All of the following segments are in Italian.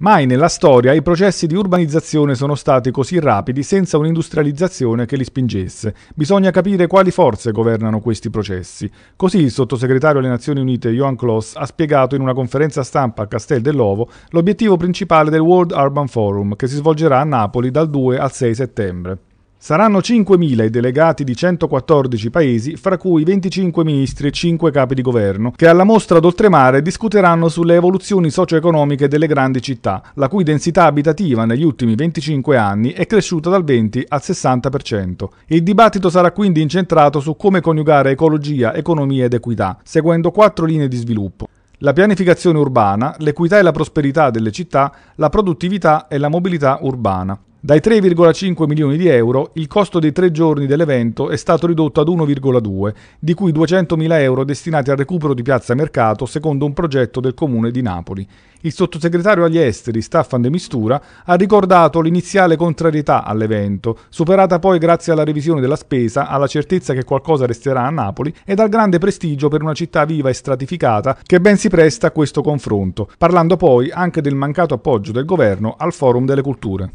Mai nella storia i processi di urbanizzazione sono stati così rapidi senza un'industrializzazione che li spingesse. Bisogna capire quali forze governano questi processi. Così il sottosegretario alle Nazioni Unite Johan Kloss ha spiegato in una conferenza stampa a Castel dell'Ovo l'obiettivo principale del World Urban Forum che si svolgerà a Napoli dal 2 al 6 settembre. Saranno 5.000 i delegati di 114 paesi, fra cui 25 ministri e 5 capi di governo, che alla mostra d'oltremare discuteranno sulle evoluzioni socio-economiche delle grandi città, la cui densità abitativa negli ultimi 25 anni è cresciuta dal 20 al 60%. Il dibattito sarà quindi incentrato su come coniugare ecologia, economia ed equità, seguendo quattro linee di sviluppo la pianificazione urbana, l'equità e la prosperità delle città, la produttività e la mobilità urbana. Dai 3,5 milioni di euro, il costo dei tre giorni dell'evento è stato ridotto ad 1,2, di cui 200 mila euro destinati al recupero di Piazza Mercato secondo un progetto del Comune di Napoli. Il sottosegretario agli esteri, Staffan De Mistura, ha ricordato l'iniziale contrarietà all'evento, superata poi grazie alla revisione della spesa, alla certezza che qualcosa resterà a Napoli e al grande prestigio per una città viva e stratificata che ben si presta a questo confronto, parlando poi anche del mancato appoggio del governo al Forum delle Culture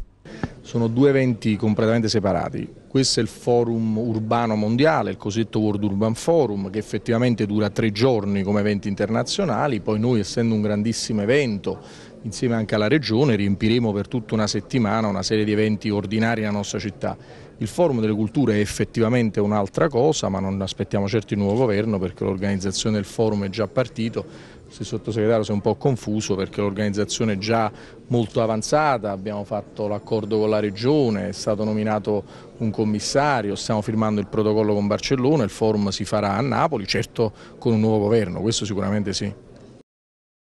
sono due eventi completamente separati. Questo è il forum urbano mondiale, il cosiddetto World Urban Forum, che effettivamente dura tre giorni come eventi internazionali, poi noi essendo un grandissimo evento insieme anche alla Regione riempiremo per tutta una settimana una serie di eventi ordinari nella nostra città. Il Forum delle Culture è effettivamente un'altra cosa, ma non aspettiamo certo il nuovo governo perché l'organizzazione del forum è già partito. Se il sottosegretario si è un po' confuso perché l'organizzazione è già molto avanzata, abbiamo fatto l'accordo con la Regione, è stato nominato un commissario, stiamo firmando il protocollo con Barcellona, il forum si farà a Napoli, certo con un nuovo governo, questo sicuramente sì.